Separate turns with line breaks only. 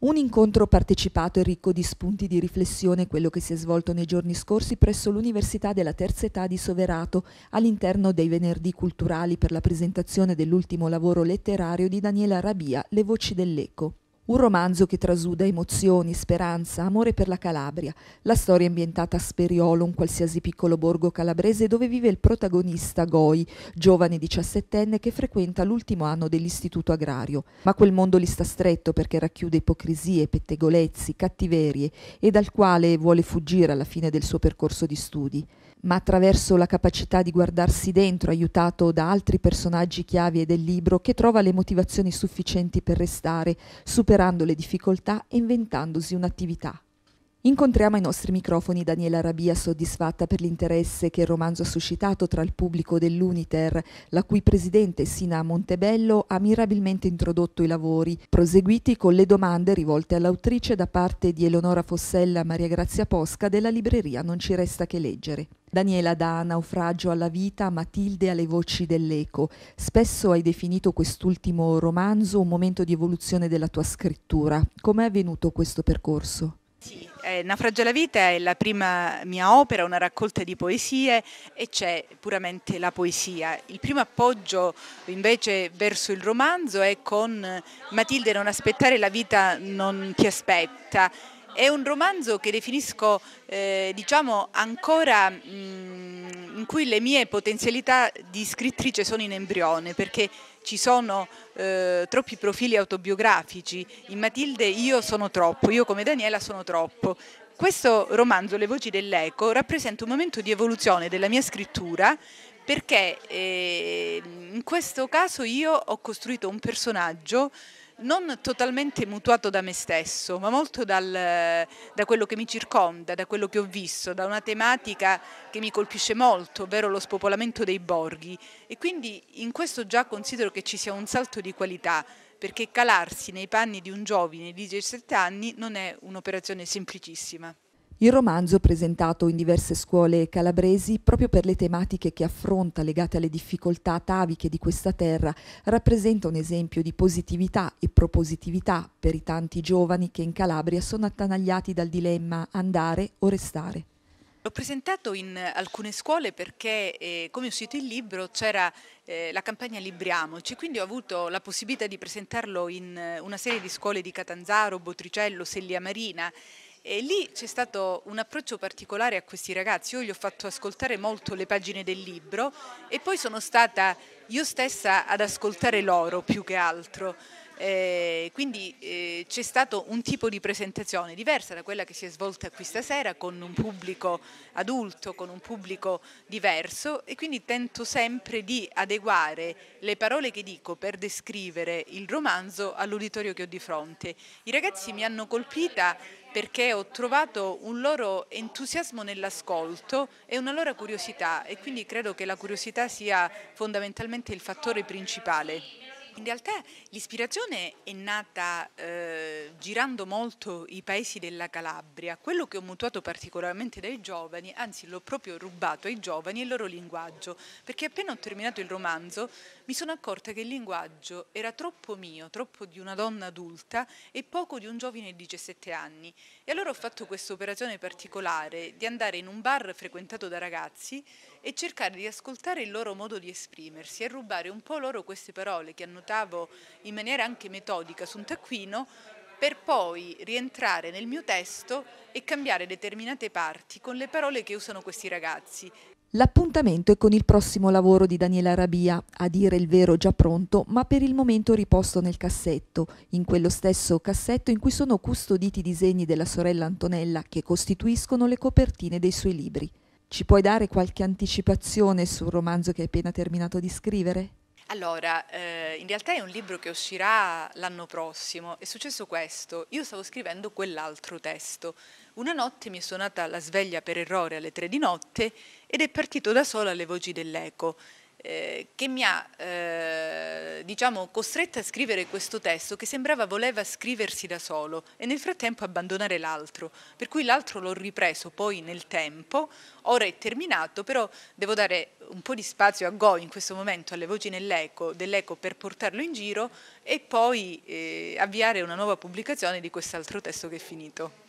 Un incontro partecipato e ricco di spunti di riflessione quello che si è svolto nei giorni scorsi presso l'Università della Terza Età di Soverato all'interno dei Venerdì Culturali per la presentazione dell'ultimo lavoro letterario di Daniela Rabia, Le voci dell'eco un romanzo che trasuda emozioni, speranza, amore per la Calabria. La storia è ambientata a Speriolo, un qualsiasi piccolo borgo calabrese dove vive il protagonista Goi, giovane diciassettenne che frequenta l'ultimo anno dell'istituto agrario. Ma quel mondo li sta stretto perché racchiude ipocrisie, pettegolezzi, cattiverie e dal quale vuole fuggire alla fine del suo percorso di studi. Ma attraverso la capacità di guardarsi dentro, aiutato da altri personaggi chiave del libro, che trova le motivazioni sufficienti per restare, superare superando le difficoltà e inventandosi un'attività. Incontriamo ai nostri microfoni Daniela Rabia soddisfatta per l'interesse che il romanzo ha suscitato tra il pubblico dell'Uniter, la cui presidente Sina Montebello ha mirabilmente introdotto i lavori, proseguiti con le domande rivolte all'autrice da parte di Eleonora Fossella Maria Grazia Posca della libreria Non ci resta che leggere. Daniela da naufragio alla vita, Matilde alle voci dell'eco. Spesso hai definito quest'ultimo romanzo un momento di evoluzione della tua scrittura. Com'è avvenuto questo percorso?
Sì, eh, Naufragio alla vita è la prima mia opera, una raccolta di poesie e c'è puramente la poesia. Il primo appoggio invece verso il romanzo è con Matilde non aspettare la vita non ti aspetta è un romanzo che definisco eh, diciamo ancora mh, mm, in cui le mie potenzialità di scrittrice sono in embrione perché ci sono eh, troppi profili autobiografici, in Matilde io sono troppo, io come Daniela sono troppo. Questo romanzo, Le voci dell'eco, rappresenta un momento di evoluzione della mia scrittura perché eh, in questo caso io ho costruito un personaggio non totalmente mutuato da me stesso, ma molto dal, da quello che mi circonda, da quello che ho visto, da una tematica che mi colpisce molto, ovvero lo spopolamento dei borghi. E quindi in questo già considero che ci sia un salto di qualità, perché calarsi nei panni di un giovane di 17 anni non è un'operazione semplicissima.
Il romanzo, presentato in diverse scuole calabresi, proprio per le tematiche che affronta legate alle difficoltà ataviche di questa terra, rappresenta un esempio di positività e propositività per i tanti giovani che in Calabria sono attanagliati dal dilemma andare o restare.
L'ho presentato in eh, alcune scuole perché eh, come ho uscito il libro c'era eh, la campagna Libriamoci, quindi ho avuto la possibilità di presentarlo in eh, una serie di scuole di Catanzaro, Botricello, Sellia Marina e lì c'è stato un approccio particolare a questi ragazzi, io gli ho fatto ascoltare molto le pagine del libro e poi sono stata io stessa ad ascoltare loro più che altro. Eh, quindi eh, c'è stato un tipo di presentazione diversa da quella che si è svolta qui stasera con un pubblico adulto, con un pubblico diverso e quindi tento sempre di adeguare le parole che dico per descrivere il romanzo all'uditorio che ho di fronte. I ragazzi mi hanno colpita perché ho trovato un loro entusiasmo nell'ascolto e una loro curiosità e quindi credo che la curiosità sia fondamentalmente il fattore principale. In realtà l'ispirazione è nata eh, girando molto i paesi della Calabria. Quello che ho mutuato particolarmente dai giovani, anzi l'ho proprio rubato ai giovani, è il loro linguaggio, perché appena ho terminato il romanzo mi sono accorta che il linguaggio era troppo mio, troppo di una donna adulta e poco di un giovane di 17 anni. E allora ho fatto questa operazione particolare di andare in un bar frequentato da ragazzi e cercare di ascoltare il loro modo di esprimersi e rubare un po' loro queste parole che hanno portavo in maniera anche metodica su un taccuino per poi rientrare nel mio testo e cambiare determinate parti con le parole che usano questi ragazzi.
L'appuntamento è con il prossimo lavoro di Daniela Rabia, a dire il vero già pronto, ma per il momento riposto nel cassetto, in quello stesso cassetto in cui sono custoditi i disegni della sorella Antonella che costituiscono le copertine dei suoi libri. Ci puoi dare qualche anticipazione sul romanzo che hai appena terminato di scrivere?
Allora, eh, in realtà è un libro che uscirà l'anno prossimo. È successo questo. Io stavo scrivendo quell'altro testo. Una notte mi è suonata la sveglia per errore alle tre di notte ed è partito da sola le voci dell'eco. Eh, che mi ha eh, diciamo, costretta a scrivere questo testo che sembrava voleva scriversi da solo e nel frattempo abbandonare l'altro, per cui l'altro l'ho ripreso poi nel tempo, ora è terminato, però devo dare un po' di spazio a Go in questo momento, alle voci nell'eco, dell'eco per portarlo in giro e poi eh, avviare una nuova pubblicazione di quest'altro testo che è finito.